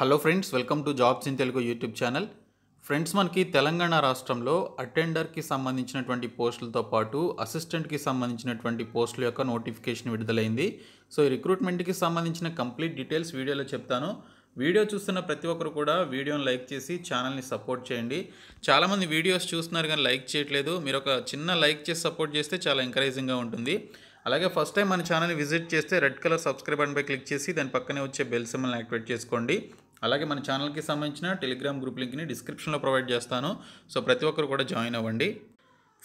hello friends welcome to jobs in Telugu YouTube channel friends మనకి తెలంగాణ రాష్ట్రంలో అటెండర్కి సంబంధించినటువంటి పోస్టులతో పాటు అసిస్టెంట్కి సంబంధించినటువంటి పోస్టుల యొక్క నోటిఫికేషన్ విడుదలైంది సో ఈ రిక్రూట్మెంట్కి సంబంధించిన కంప్లీట్ డీటెయిల్స్ వీడియోలో చెప్తాను వీడియో చూస్తున్న ప్రతి ఒక్కరు కూడా వీడియోని లైక్ చేసి ఛానల్ని సపోర్ట్ చేయండి చాలామంది వీడియోస్ చూస్తున్నారు కానీ లైక్ చేయట్లేదు మీరు ఒక చిన్న లైక్ చేసి సపోర్ట్ చేస్తే చాలా ఎంకరేజింగ్గా ఉంటుంది అలాగే ఫస్ట్ టైం మన ఛానల్ని విజిట్ చేస్తే రెడ్ కలర్ సబ్స్క్రైబ్ బటన్పై క్లిక్ చేసి దాని పక్కనే వచ్చే బెల్ సిమ్మల్ని యాక్టివేట్ చేసుకోండి అలాగే మన ఛానల్కి సంబంధించిన టెలిగ్రామ్ గ్రూప్ లింక్ని డిస్క్రిప్షన్లో ప్రొవైడ్ చేస్తాను సో ప్రతి ఒక్కరు కూడా జాయిన్ అవ్వండి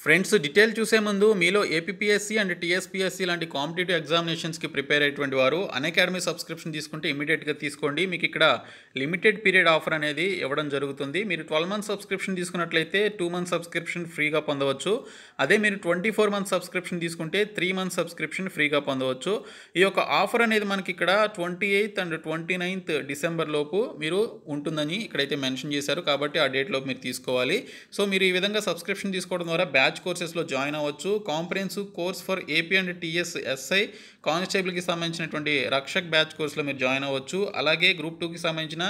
ఫ్రెండ్స్ డీటెయిల్ చూసే ముందు మీలో ఏపీఎస్సీ అండ్ టీఎస్పీఎస్సీ లాంటి కాంపిటేటివ్ ఎగ్జామినేషన్స్కి ప్రిపేర్ అయ్యేటువంటి వారు అనకాడమీ సబ్స్క్రిప్షన్ తీసుకుంటే ఇమీడియట్గా తీసుకోండి మీకు ఇక్కడ లిమిటెడ్ పీరియడ్ ఆఫర్ అనేది ఇవ్వడం జరుగుతుంది మీరు ట్వెల్వ్ మంత్ సబ్స్క్రిప్షన్ తీసుకున్నట్లయితే టూ మంత్ సబ్స్క్రిప్షన్ ఫ్రీగా పొందవచ్చు అదే మీరు ట్వంటీ ఫోర్ మంత్ సబ్స్క్రిప్షన్ తీసుకుంటే త్రీ మంత్ సబ్స్క్రిప్షన్ ఫ్రీగా పొందవచ్చు ఈ యొక్క ఆఫర్ అనేది మనకి ఇక్కడ twenty eighth and twenty ninth December లోపు మీరు ఉంటుందని ఇక్కడైతే మెన్షన్ చేశారు కాబట్టి ఆ డేట్ లోపు మీరు తీసుకోవాలి సో మీరు ఈ విధంగా సబ్స్క్రిప్షన్ తీసుకోవడం ద్వారా బ్యాచ్ కోర్సెస్లో జాయిన్ అవ్వచ్చు comprehensive course for AP and TS SI కానిస్టేబుల్కి సంబంధించినటువంటి రక్షక్ బ్యాచ్ కోర్సులో మీరు జాయిన్ అవ్వచ్చు అలాగే గ్రూప్ టూకి సంబంధించిన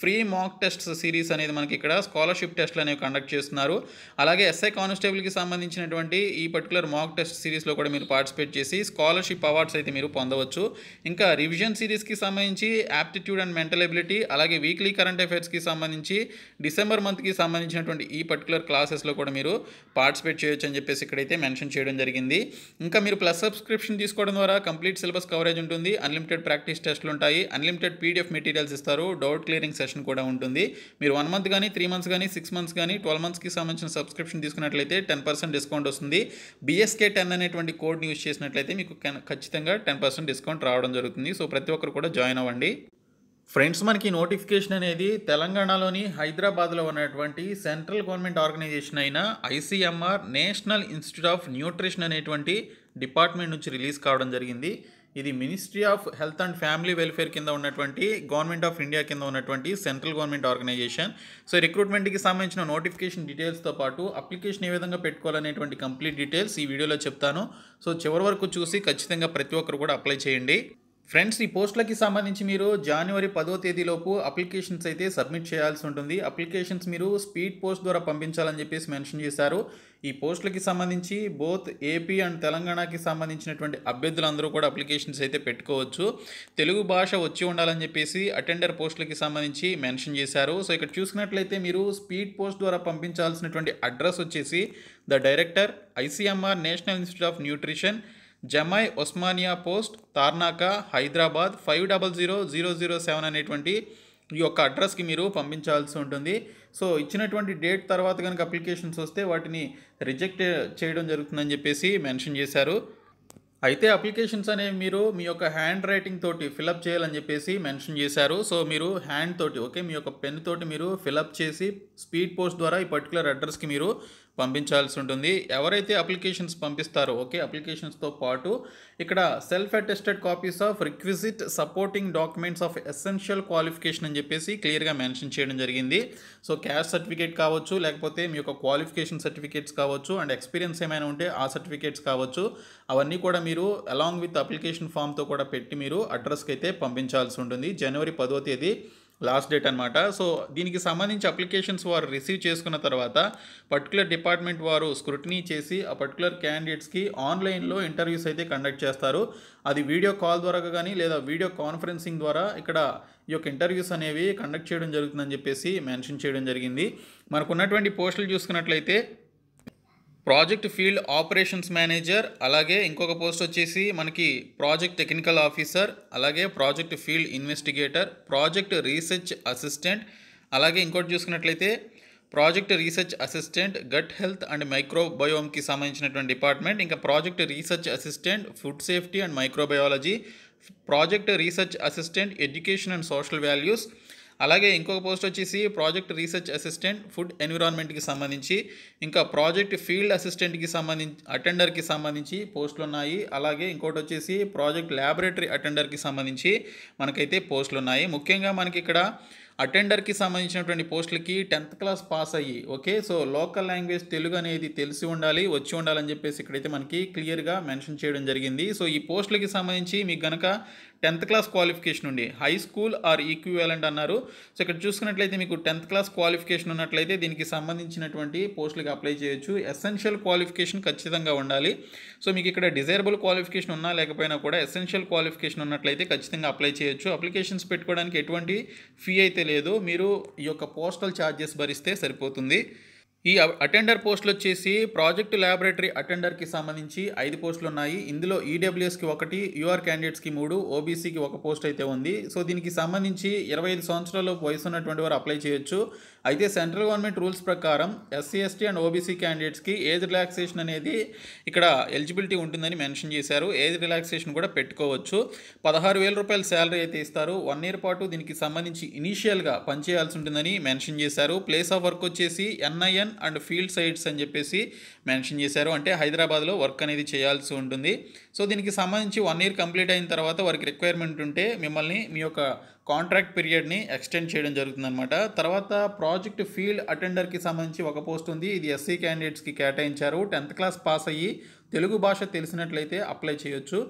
ఫ్రీ మాక్ టెస్ట్ సిరీస్ అనేది మనకి ఇక్కడ స్కాలర్షిప్ టెస్ట్లు అనేవి కండక్ట్ చేస్తున్నారు అలాగే ఎస్ఐ కానిస్టేబుల్కి సంబంధించినటువంటి ఈ పర్టికులర్ మాక్ టెస్ట్ సిరీస్లో కూడా మీరు పార్టిసిపేట్ చేసి స్కాలర్షిప్ అవార్డ్స్ అయితే మీరు పొందవచ్చు ఇంకా రివిజన్ సిరీస్కి సంబంధించి యాప్టిట్యూడ్ అండ్ మెంటల్ ఎబిలిటీ అలాగే వీక్లీ కరెంట్ అఫైర్స్కి సంబంధించి డిసెంబర్ మంత్కి సంబంధించినటువంటి ఈ పర్టికులర్ క్లాసెస్లో కూడా మీరు పార్టిసిపేట్ చేయొచ్చు అని చెప్పేసి ఇక్కడైతే మెన్షన్ చేయడం జరిగింది ఇంకా మీరు ప్లస్ సబ్స్క్రిప్షన్ తీసుకోవడం ద్వారా కంప్లీట్ సిలబస్ కవరేజ్ ఉంటుంది అన్లిమిటెడ్ ప్రాక్టీస్ టెస్ట్లు ఉంటాయి అన్లిమిటెడ్ పీడిఎఫ్ మెటీరియల్స్ ఇస్తారు డౌట్ క్లియరింగ్ సెషన్ కూడా ఉంటుంది మీరు వన్ మంత్ కానీ త్రీ మంత్స్ కానీ సిక్స్ మంత్స్ కానీ ట్వెల్వ్ మంత్స్కి సంబంధించిన సబ్స్క్రిప్షన్ తీసుకున్నట్లయితే టెన్ పర్సెంట్ డిస్కౌంట్ వస్తుంది బీఎస్కే టెన్ అనేటువంటి కోడ్ని యూస్ చేసినట్లయితే మీకు ఖచ్చితంగా టెన్ పర్సెంట్ డిస్కౌంట్ రావడం జరుగుతుంది సో ప్రతి ఒక్కరు కూడా జాయిన్ అవ్వండి ఫ్రెండ్స్ మనకి నోటిఫికేషన్ అనేది తెలంగాణలోని హైదరాబాద్లో ఉన్నటువంటి సెంట్రల్ గవర్నమెంట్ ఆర్గనైజేషన్ అయిన ICMR national institute of nutrition అనేటువంటి డిపార్ట్మెంట్ నుంచి రిలీజ్ కావడం జరిగింది ఇది ministry of health and family welfare కింద ఉన్నటువంటి గవర్నమెంట్ ఆఫ్ ఇండియా కింద ఉన్నటువంటి సెంట్రల్ గవర్నమెంట్ ఆర్గనైజేషన్ సో రిక్రూట్మెంట్కి సంబంధించిన నోటిఫికేషన్ డీటెయిల్స్తో పాటు అప్లికేషన్ ఏ విధంగా పెట్టుకోవాలనేటువంటి కంప్లీట్ డీటెయిల్స్ ఈ వీడియోలో చెప్తాను సో చివరి వరకు చూసి ఖచ్చితంగా ప్రతి ఒక్కరు కూడా అప్లై చేయండి ఫ్రెండ్స్ ఈ పోస్టులకి సంబంధించి మీరు జనవరి పదో తేదీలోపు అప్లికేషన్స్ అయితే సబ్మిట్ చేయాల్సి ఉంటుంది అప్లికేషన్స్ మీరు స్పీడ్ పోస్ట్ ద్వారా పంపించాలని చెప్పేసి మెన్షన్ చేశారు ఈ పోస్టులకి సంబంధించి బోత్ ఏపీ అండ్ తెలంగాణకి సంబంధించినటువంటి అభ్యర్థులందరూ కూడా అప్లికేషన్స్ అయితే పెట్టుకోవచ్చు తెలుగు భాష వచ్చి ఉండాలని చెప్పేసి అటెండర్ పోస్టులకి సంబంధించి మెన్షన్ చేశారు సో ఇక్కడ చూసినట్లయితే మీరు స్పీడ్ పోస్ట్ ద్వారా పంపించాల్సినటువంటి అడ్రస్ వచ్చేసి the director ICMR national institute of nutrition Jamai Osmania post Tarnaka Hyderabad five double zero zero zero seven అనేటువంటి ఈ యొక్క అడ్రస్కి మీరు పంపించాల్సి ఉంటుంది సో ఇచ్చినటువంటి డేట్ తర్వాత కనుక అప్లికేషన్స్ వస్తే వాటిని రిజెక్ట్ చేయడం జరుగుతుందని చెప్పేసి మెన్షన్ చేశారు అయితే అప్లికేషన్స్ అనేవి మీరు మీ యొక్క హ్యాండ్ రైటింగ్ తోటి ఫిలప్ చేయాలని చెప్పేసి మెన్షన్ చేశారు సో మీరు హ్యాండ్ తోటి ఓకే మీ యొక్క పెన్ తోటి మీరు ఫిలప్ చేసి స్పీడ్ పోస్ట్ ద్వారా ఈ పర్టికులర్ అడ్రస్కి మీరు పంపించాల్సి ఉంటుంది ఎవరైతే అప్లికేషన్స్ పంపిస్తారో ఓకే అప్లికేషన్స్తో పాటు ఇక్కడ self attested copies of requisite supporting documents of essential qualification అని చెప్పేసి క్లియర్గా మెన్షన్ చేయడం జరిగింది సో క్యాష్ సర్టిఫికేట్ కావచ్చు లేకపోతే మీ యొక్క క్వాలిఫికేషన్ సర్టిఫికేట్స్ కావచ్చు అండ్ ఎక్స్పీరియన్స్ ఏమైనా ఉంటే ఆ సర్టిఫికేట్స్ కావచ్చు అవన్నీ కూడా మీరు అలాంగ్ విత్ అప్లికేషన్ ఫామ్తో కూడా పెట్టి మీరు అడ్రస్కి అయితే పంపించాల్సి ఉంటుంది జనవరి పదో తేదీ లాస్ట్ డేట్ అనమాట సో దీనికి సంబంధించి అప్లికేషన్స్ వారు రిసీవ్ చేసుకున్న తర్వాత పర్టికులర్ డిపార్ట్మెంట్ వారు స్క్రూటినీ చేసి ఆ పర్టికులర్ క్యాండిడేట్స్కి ఆన్లైన్లో ఇంటర్వ్యూస్ అయితే కండక్ట్ చేస్తారు అది వీడియో కాల్ ద్వారా కానీ లేదా వీడియో కాన్ఫరెన్సింగ్ ద్వారా ఇక్కడ ఈ యొక్క ఇంటర్వ్యూస్ అనేవి కండక్ట్ చేయడం జరుగుతుందని చెప్పేసి మెన్షన్ చేయడం జరిగింది మనకున్నటువంటి పోస్టులు చూసుకున్నట్లయితే ప్రాజెక్ట్ ఫీల్డ్ ఆపరేషన్స్ మేనేజర్ అలాగే ఇంకొక పోస్ట్ వచ్చేసి మనకి ప్రాజెక్ట్ టెక్నికల్ ఆఫీసర్ అలాగే project field investigator project research assistant అలాగే ఇంకోటి చూసుకున్నట్లయితే project research assistant gut health and మైక్రోబయోమ్కి సంబంధించినటువంటి డిపార్ట్మెంట్ ఇంకా project research assistant food safety and microbiology project research assistant education and social values అలాగే ఇంకొక పోస్ట్ వచ్చేసి ప్రాజెక్ట్ రీసెర్చ్ అసిస్టెంట్ ఫుడ్ ఎన్విరాన్మెంట్కి సంబంధించి ఇంకా ప్రాజెక్ట్ ఫీల్డ్ అసిస్టెంట్కి సంబంధించి అటెండర్కి సంబంధించి పోస్టులు ఉన్నాయి అలాగే ఇంకోటి వచ్చేసి ప్రాజెక్ట్ ల్యాబొరేటరీ అటెండర్కి సంబంధించి మనకైతే పోస్టులు ఉన్నాయి ముఖ్యంగా మనకి ఇక్కడ అటెండర్కి సంబంధించినటువంటి పోస్టులకి టెన్త్ క్లాస్ పాస్ అయ్యి okay so local language Telugu అనేది తెలిసి ఉండాలి వచ్చి ఉండాలని చెప్పేసి ఇక్కడైతే మనకి క్లియర్గా మెన్షన్ చేయడం జరిగింది సో ఈ పోస్టులకి సంబంధించి మీకు కనుక టెన్త్ క్లాస్ క్వాలిఫికేషన్ ఉండి హై స్కూల్ ఆర్ ఈక్వివాలెంట్ అన్నారు సో ఇక్కడ చూసుకున్నట్లయితే మీకు టెన్త్ క్లాస్ క్వాలిఫికేషన్ ఉన్నట్లయితే దీనికి సంబంధించినటువంటి పోస్టులకు అప్లై చేయొచ్చు ఎసెన్షియల్ క్వాలిఫికేషన్ ఖచ్చితంగా ఉండాలి సో మీకు ఇక్కడ డిజైరబుల్ క్వాలిఫికేషన్ ఉన్నా లేకపోయినా కూడా ఎసెన్షియల్ క్వాలిఫికేషన్ ఉన్నట్లయితే ఖచ్చితంగా అప్లై చేయొచ్చు అప్లికేషన్స్ పెట్టుకోవడానికి ఎటువంటి ఫీ అయితే లేదు మీరు ఈ యొక్క పోస్టల్ ఛార్జెస్ భరిస్తే సరిపోతుంది ఈ అటెండర్ పోస్టులు వచ్చేసి ప్రాజెక్ట్ ల్యాబొరేటరీ అటెండర్కి సంబంధించి ఐదు పోస్టులు ఉన్నాయి ఇందులో ఈడబ్ల్యూఎస్కి ఒకటి యూఆర్ క్యాండిడేట్స్కి మూడు ఓబీసీకి ఒక పోస్ట్ అయితే ఉంది సో దీనికి సంబంధించి ఇరవై ఐదు సంవత్సరాల వయసు ఉన్నటువంటి వారు అప్లై చేయొచ్చు అయితే సెంట్రల్ గవర్నమెంట్ రూల్స్ ప్రకారం ఎస్సీ ఎస్టీ అండ్ ఓబీసీ క్యాండిడేట్స్కి ఏజ్ రిలాక్సేషన్ అనేది ఇక్కడ ఎలిజిబిలిటీ ఉంటుందని మెన్షన్ చేశారు ఏజ్ రిలాక్సేషన్ కూడా పెట్టుకోవచ్చు పదహారు వేల రూపాయల శాలరీ అయితే ఇస్తారు వన్ ఇయర్ పాటు దీనికి సంబంధించి ఇనీషియల్గా పనిచేయాల్సి ఉంటుందని మెన్షన్ చేశారు ప్లేస్ ఆఫ్ వర్క్ వచ్చేసి ఎన్ఐఎన్ అండ్ ఫీల్డ్ సైట్స్ అని చెప్పేసి మెన్షన్ చేశారు అంటే హైదరాబాద్లో వర్క్ అనేది చేయాల్సి ఉంటుంది సో దీనికి సంబంధించి వన్ ఇయర్ కంప్లీట్ అయిన తర్వాత వారికి రిక్వైర్మెంట్ ఉంటే మిమ్మల్ని మీ యొక్క కాంట్రాక్ట్ పీరియడ్ని ఎక్స్టెండ్ చేయడం జరుగుతుందన్నమాట తర్వాత ప్రాజెక్ట్ ఫీల్డ్ అటెండర్కి సంబంధించి ఒక పోస్ట్ ఉంది ఇది ఎస్సీ క్యాండిడేట్స్కి కేటాయించారు టెన్త్ క్లాస్ పాస్ అయ్యి తెలుగు భాష తెలిసినట్లయితే అప్లై చేయొచ్చు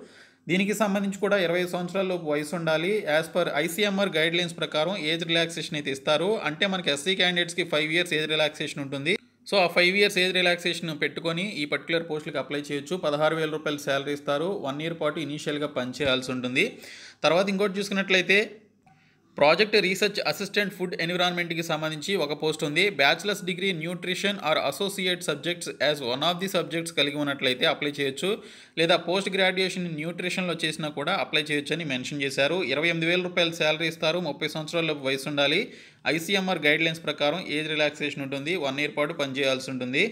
దీనికి సంబంధించి కూడా ఇరవై సంవత్సరాలలోపు వయసు ఉండాలి as per ICMR guidelines ప్రకారం ఏజ్ రిలాక్సేషన్ అయితే ఇస్తారు అంటే మనకి ఎస్సీ క్యాండిడేట్స్కి ఫైవ్ ఇయర్స్ ఏజ్ రిలాక్సేషన్ ఉంటుంది సో ఆ ఫైవ్ ఇయర్స్ ఏజ్ రిలాక్సేషన్ పెట్టుకొని ఈ పర్టికులర్ పోస్టులకు అప్లై చేయొచ్చు పదహారు వేల రూపాయలు శాలరీ ఇస్తారు వన్ ఇయర్ పాటు ఇనీషియల్గా పనిచేయాల్సి ఉంటుంది తర్వాత ఇంకోటి చూసుకున్నట్లయితే ప్రాజెక్ట్ రీసెర్చ్ అసిస్టెంట్ ఫుడ్ ఎన్విరాన్మెంట్కి సంబంధించి ఒక పోస్ట్ ఉంది bachelor's degree nutrition or associate subjects as one of the subjects కలిగి ఉన్నట్లయితే అప్లై చేయొచ్చు లేదా పోస్ట్ గ్రాడ్యుయేషన్ న్యూట్రిషన్లో చేసినా కూడా అప్లై చేయొచ్చు అని మెన్షన్ చేశారు ఇరవై ఎనిమిది వేల రూపాయలు శాలరీ ఇస్తారు ముప్పై సంవత్సరాల వయసు ఉండాలి ఐసీఎంఆర్ గైడ్లైన్స్ ప్రకారం ఏజ్ రిలాక్సేషన్ ఉంటుంది వన్ ఇయర్ పాటు పనిచేయాల్సి ఉంటుంది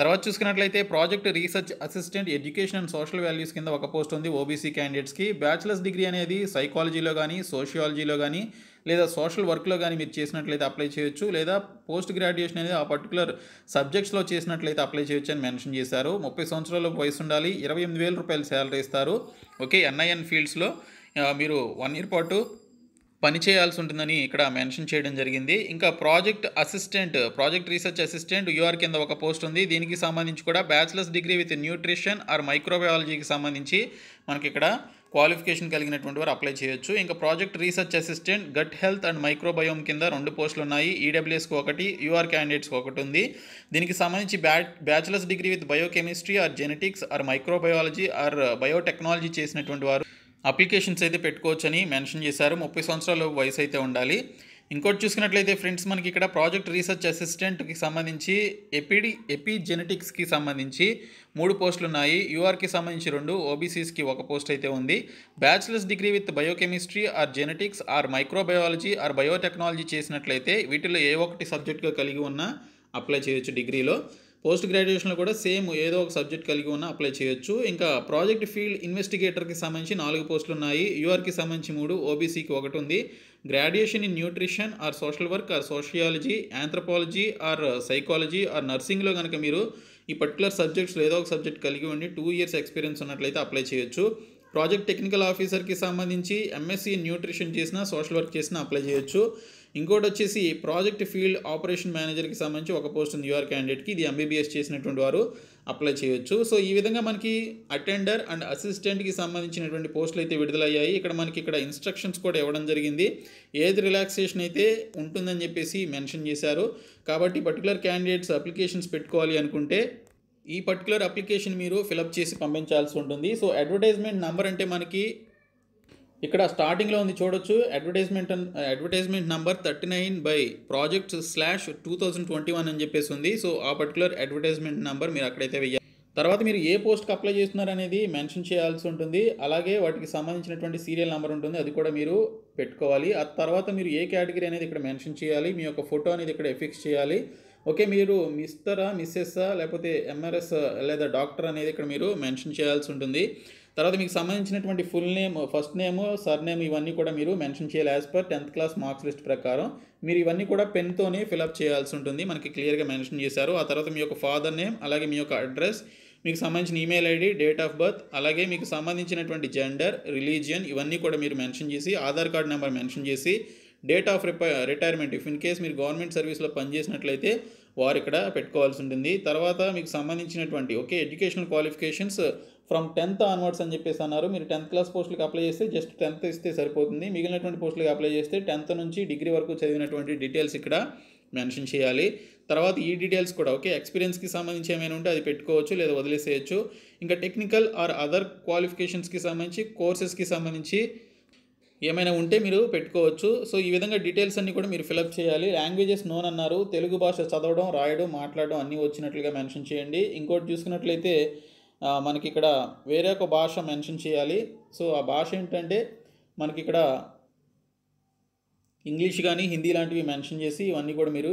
తర్వాత చూసుకున్నట్లయితే project research assistant education and social values కింద ఒక పోస్ట్ ఉంది ఓబీసీ క్యాండిడేట్స్కి బ్యాచిలర్స్ డిగ్రీ అనేది సైకాలజీలో కానీ సోషియాలజీలో కానీ లేదా సోషల్ వర్క్లో కానీ మీరు చేసినట్లయితే అప్లై చేయొచ్చు లేదా పోస్ట్ గ్రాడ్యుయేషన్ అనేది ఆ పర్టికులర్ సబ్జెక్ట్స్లో చేసినట్లయితే అప్లై చేయొచ్చు అని మెన్షన్ చేశారు ముప్పై సంవత్సరాల వయసు ఉండాలి ఇరవై ఎనిమిది వేల రూపాయలు శాలరీ ఇస్తారు ఓకే ఎన్ఐఎన్ ఫీల్డ్స్లో మీరు వన్ ఇయర్ పాటు పని చేయాల్సి ఉంటుందని ఇక్కడ మెన్షన్ చేయడం జరిగింది ఇంకా project assistant project research assistant UR కింద ఒక పోస్ట్ ఉంది దీనికి సంబంధించి కూడా bachelor's degree with nutrition or మైక్రోబయాలజీకి సంబంధించి మనకి ఇక్కడ క్వాలిఫికేషన్ కలిగినటువంటి వారు అప్లై చేయొచ్చు ఇంకా project research assistant gut health and microbiome కింద రెండు పోస్టులు ఉన్నాయి ఈడబ్ల్యూఎస్కి ఒకటి యూఆర్ క్యాండిడేట్స్కి ఒకటి ఉంది దీనికి సంబంధించి బ్యా bachelor's degree with biochemistry or genetics or microbiology or biotechnology చేసినటువంటి వారు అప్లికేషన్స్ అయితే పెట్టుకోవచ్చని మెన్షన్ చేశారు ముప్పై సంవత్సరాల వయసు అయితే ఉండాలి ఇంకోటి చూసుకున్నట్లయితే ఫ్రెండ్స్ మనకి ఇక్కడ ప్రాజెక్ట్ రీసెర్చ్ అసిస్టెంట్కి సంబంధించి ఎపిడి ఎపిజెనెటిక్స్కి సంబంధించి మూడు పోస్టులు ఉన్నాయి యూఆర్కి సంబంధించి రెండు ఓబీసీస్కి ఒక పోస్ట్ అయితే ఉంది bachelor's degree with biochemistry or genetics or microbiology or biotechnology చేసినట్లయితే వీటిలో ఏ ఒకటి సబ్జెక్టుగా కలిగి ఉన్నా అప్లై చేయొచ్చు డిగ్రీలో పోస్ట్ గ్రాడ్యుయేషన్లో కూడా సేమ్ ఏదో ఒక సబ్జెక్ట్ కలిగి ఉన్న అప్లై చేయొచ్చు ఇంకా ప్రాజెక్ట్ ఫీల్డ్ ఇన్వెస్టిగేటర్కి సంబంధించి నాలుగు పోస్టులు ఉన్నాయి యూఆర్కి సంబంధించి మూడు ఓబీసీకి ఒకటి ఉంది graduation in nutrition or social work or sociology anthropology or psychology or నర్సింగ్లో కనుక మీరు ఈ పర్టికులర్ సబ్జెక్ట్స్లో ఏదో ఒక సబ్జెక్ట్ కలిగి ఉండి టూ ఇయర్స్ ఎక్స్పీరియన్స్ ఉన్నట్లయితే అప్లై చేయొచ్చు ప్రాజెక్ట్ టెక్నికల్ ఆఫీసర్కి సంబంధించి ఎంఎస్సీ న్యూట్రిషన్ చేసినా సోషల్ వర్క్ చేసినా అప్లై చేయొచ్చు ఇంకోటి వచ్చేసి ప్రాజెక్ట్ ఫీల్డ్ ఆపరేషన్ మేనేజర్కి సంబంధించి ఒక పోస్ట్ ఉంది యూఆర్ క్యాండిడేట్కి ఇది ఎంబీబీఎస్ చేసినటువంటి వారు అప్లై చేయొచ్చు సో ఈ విధంగా మనకి అటెండర్ అండ్ అసిస్టెంట్కి సంబంధించినటువంటి పోస్టులు అయితే విడుదలయ్యాయి ఇక్కడ మనకి ఇక్కడ ఇన్స్ట్రక్షన్స్ కూడా ఇవ్వడం జరిగింది ఏది రిలాక్సేషన్ అయితే ఉంటుందని చెప్పేసి మెన్షన్ చేశారు కాబట్టి పర్టికులర్ క్యాండిడేట్స్ అప్లికేషన్స్ పెట్టుకోవాలి అనుకుంటే ఈ పర్టికులర్ అప్లికేషన్ మీరు ఫిలప్ చేసి పంపించాల్సి ఉంటుంది సో అడ్వర్టైజ్మెంట్ నెంబర్ అంటే మనకి ఇక్కడ స్టార్టింగ్లో ఉంది చూడొచ్చు advertisement advertisement number thirty nine by project slash two thousand twenty one అని చెప్పేసి ఉంది సో ఆ పర్టికులర్ అడ్వర్టైజ్మెంట్ నెంబర్ మీరు అక్కడైతే వెయ్యాలి తర్వాత మీరు ఏ పోస్ట్కి అప్లై చేస్తున్నారు అనేది మెన్షన్ చేయాల్సి ఉంటుంది అలాగే వాటికి సంబంధించినటువంటి సీరియల్ నెంబర్ ఉంటుంది అది కూడా మీరు పెట్టుకోవాలి ఆ తర్వాత మీరు ఏ కేటగిరీ అనేది ఇక్కడ మెన్షన్ చేయాలి మీ యొక్క ఫోటో అనేది ఇక్కడ ఎఫిక్స్ చేయాలి ఓకే మీరు మిస్తరా మిస్సెస్సా లేకపోతే ఎంఆర్ఎస్ లేదా డాక్టర్ అనేది ఇక్కడ మీరు మెన్షన్ చేయాల్సి ఉంటుంది తర్వాత మీకు సంబంధించినటువంటి full name first name surname ఇవన్నీ కూడా మీరు మెన్షన్ చేయాలి as per tenth class marks list ప్రకారం మీరు ఇవన్నీ కూడా పెన్తోనే ఫిలప్ చేయాల్సి ఉంటుంది మనకి క్లియర్గా మెన్షన్ చేశారు ఆ తర్వాత మీ యొక్క ఫాదర్ నేమ్ అలాగే మీ యొక్క అడ్రస్ మీకు సంబంధించిన email ID date of birth అలాగే మీకు సంబంధించినటువంటి జెండర్ రిలీజియన్ ఇవన్నీ కూడా మీరు మెన్షన్ చేసి ఆధార్ కార్డ్ నెంబర్ మెన్షన్ చేసి date of retirement if in case మీరు గవర్నమెంట్ సర్వీస్లో పనిచేసినట్లయితే వారు ఇక్కడ పెట్టుకోవాల్సి ఉంటుంది తర్వాత మీకు సంబంధించినటువంటి okay educational qualifications from tenth onwards అని చెప్పేసి అన్నారు మీరు టెన్త్ క్లాస్ పోస్టులకు అప్లై చేస్తే జస్ట్ టెన్త్ ఇస్తే సరిపోతుంది మిగిలినటువంటి పోస్టులకు అప్లై చేస్తే టెన్త్ నుంచి డిగ్రీ వరకు చదివినటువంటి డీటెయిల్స్ ఇక్కడ మెన్షన్ చేయాలి తర్వాత ఈ డీటెయిల్స్ కూడా ఓకే ఎక్స్పీరియన్స్కి సంబంధించి ఏమైనా ఉంటే అది పెట్టుకోవచ్చు లేదా వదిలేసేయచ్చు ఇంకా టెక్నికల్ ఆర్ అదర్ క్వాలిఫికేషన్స్కి సంబంధించి కోర్సెస్కి సంబంధించి ఏమైనా ఉంటే మీరు పెట్టుకోవచ్చు సో ఈ విధంగా డీటెయిల్స్ అన్నీ కూడా మీరు ఫిలప్ చేయాలి లాంగ్వేజెస్ నోన్ అన్నారు తెలుగు భాష చదవడం రాయడం మాట్లాడడం అన్నీ వచ్చినట్లుగా మెన్షన్ చేయండి ఇంకోటి చూసుకున్నట్లయితే మనకి ఇక్కడ వేరే ఒక భాష మెన్షన్ చేయాలి సో ఆ భాష ఏంటంటే మనకి ఇక్కడ ఇంగ్లీష్ కానీ హిందీ లాంటివి మెన్షన్ చేసి ఇవన్నీ కూడా మీరు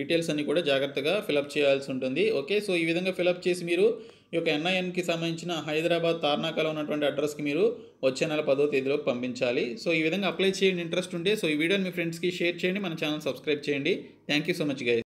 డీటెయిల్స్ అన్నీ కూడా జాగ్రత్తగా ఫిలప్ చేయాల్సి ఉంటుంది ఓకే సో ఈ విధంగా ఫిలప్ చేసి మీరు ఈ యొక్క ఎన్ఐఎన్కి సంబంధించిన హైదరాబాద్ తార్నాకాలో ఉన్నటువంటి అడ్రస్కి మీరు వచ్చే నెల పదో తేదీలోకి పంపించాలి సో ఈ విధంగా అప్లై చేయండి ఇంట్రెస్ట్ ఉంటే సో ఈ వీడియోని మీ ఫ్రెండ్స్కి షేర్ చేయండి మన ఛానల్ సబ్స్క్రైబ్ చేయండి thank you so much guy